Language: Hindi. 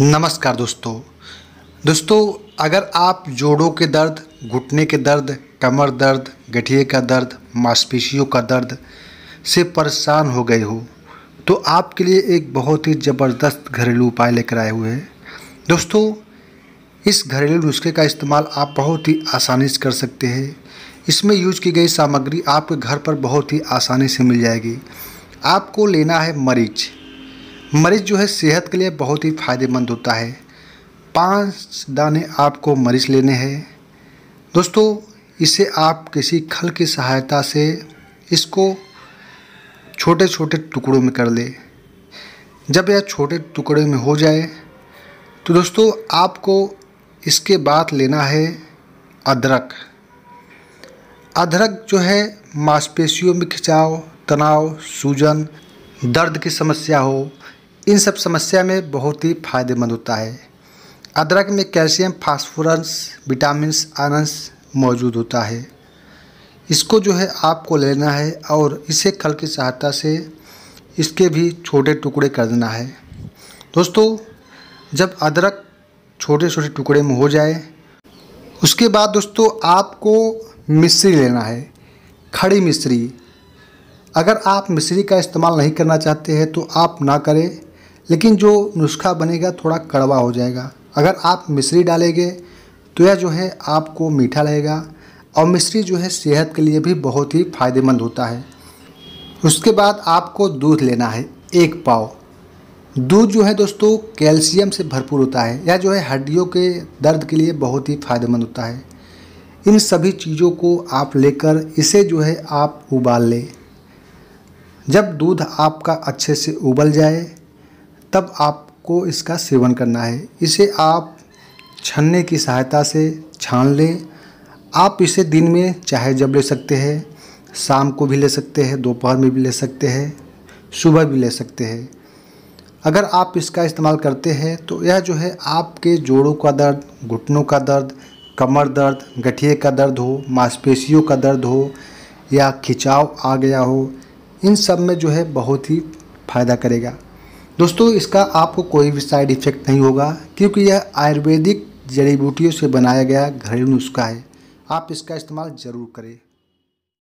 नमस्कार दोस्तों दोस्तों अगर आप जोड़ों के दर्द घुटने के दर्द कमर दर्द गठिए का दर्द मांसपेशियों का दर्द से परेशान हो गए हो तो आपके लिए एक बहुत ही ज़बरदस्त घरेलू उपाय लेकर आए हुए हैं दोस्तों इस घरेलू नुस्खे का इस्तेमाल आप बहुत ही आसानी से कर सकते हैं इसमें यूज की गई सामग्री आपके घर पर बहुत ही आसानी से मिल जाएगी आपको लेना है मरीच मरीच जो है सेहत के लिए बहुत ही फ़ायदेमंद होता है पांच दाने आपको मरीच लेने हैं दोस्तों इसे आप किसी खल की सहायता से इसको छोटे छोटे टुकड़ों में कर ले जब यह छोटे टुकड़े में हो जाए तो दोस्तों आपको इसके बाद लेना है अदरक अदरक जो है मांसपेशियों में खिंचाव तनाव सूजन दर्द की समस्या हो इन सब समस्या में बहुत ही फायदेमंद होता है अदरक में कैल्शियम फास्फोरस विटामिन्स आनंस मौजूद होता है इसको जो है आपको लेना है और इसे खल की सहायता से इसके भी छोटे टुकड़े कर देना है दोस्तों जब अदरक छोटे छोटे टुकड़े में हो जाए उसके बाद दोस्तों आपको मिश्री लेना है खड़ी मिश्री अगर आप मिश्री का इस्तेमाल नहीं करना चाहते हैं तो आप ना करें लेकिन जो नुस्खा बनेगा थोड़ा कड़वा हो जाएगा अगर आप मिश्री डालेंगे तो यह जो है आपको मीठा लगेगा और मिश्री जो है सेहत के लिए भी बहुत ही फायदेमंद होता है उसके बाद आपको दूध लेना है एक पाव दूध जो है दोस्तों कैल्शियम से भरपूर होता है यह जो है हड्डियों के दर्द के लिए बहुत ही फायदेमंद होता है इन सभी चीज़ों को आप लेकर इसे जो है आप उबाल लें जब दूध आपका अच्छे से उबल जाए तब आपको इसका सेवन करना है इसे आप छन्ने की सहायता से छान लें आप इसे दिन में चाहे जब ले सकते हैं शाम को भी ले सकते हैं दोपहर में भी ले सकते हैं सुबह भी ले सकते हैं अगर आप इसका इस्तेमाल करते हैं तो यह जो है आपके जोड़ों का दर्द घुटनों का दर्द कमर दर्द गठिए का दर्द हो मांसपेशियों का दर्द हो या खिंचाव आ गया हो इन सब में जो है बहुत ही फ़ायदा करेगा दोस्तों इसका आपको कोई भी साइड इफेक्ट नहीं होगा क्योंकि यह आयुर्वेदिक जड़ी बूटियों से बनाया गया घरेलू नुस्खा है आप इसका इस्तेमाल ज़रूर करें